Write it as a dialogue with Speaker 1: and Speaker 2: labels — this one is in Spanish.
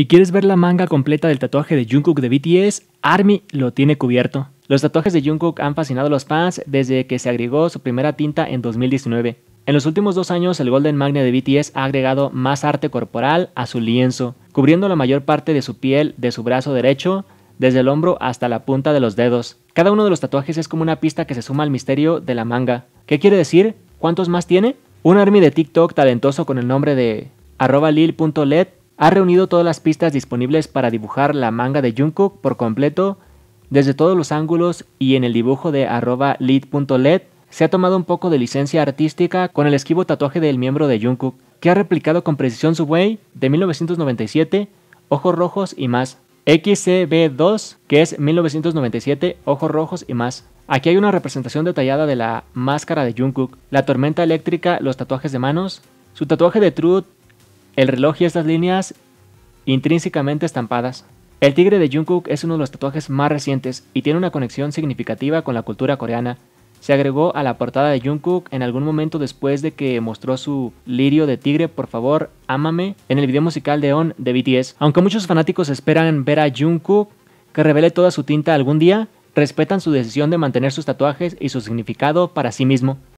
Speaker 1: ¿Y quieres ver la manga completa del tatuaje de Jungkook de BTS? Army lo tiene cubierto. Los tatuajes de Jungkook han fascinado a los fans desde que se agregó su primera tinta en 2019. En los últimos dos años, el Golden Magnet de BTS ha agregado más arte corporal a su lienzo, cubriendo la mayor parte de su piel de su brazo derecho, desde el hombro hasta la punta de los dedos. Cada uno de los tatuajes es como una pista que se suma al misterio de la manga. ¿Qué quiere decir? ¿Cuántos más tiene? Un army de TikTok talentoso con el nombre de arroba ha reunido todas las pistas disponibles para dibujar la manga de Jungkook por completo, desde todos los ángulos y en el dibujo de arroba lead.led se ha tomado un poco de licencia artística con el esquivo tatuaje del miembro de Jungkook, que ha replicado con precisión su way de 1997, Ojos Rojos y más. XCB2, que es 1997, Ojos Rojos y más. Aquí hay una representación detallada de la máscara de Jungkook, la tormenta eléctrica, los tatuajes de manos, su tatuaje de Truth el reloj y estas líneas intrínsecamente estampadas. El tigre de Jungkook es uno de los tatuajes más recientes y tiene una conexión significativa con la cultura coreana. Se agregó a la portada de Jungkook en algún momento después de que mostró su lirio de tigre, por favor, ámame, en el video musical de On de BTS. Aunque muchos fanáticos esperan ver a Jungkook que revele toda su tinta algún día, respetan su decisión de mantener sus tatuajes y su significado para sí mismo.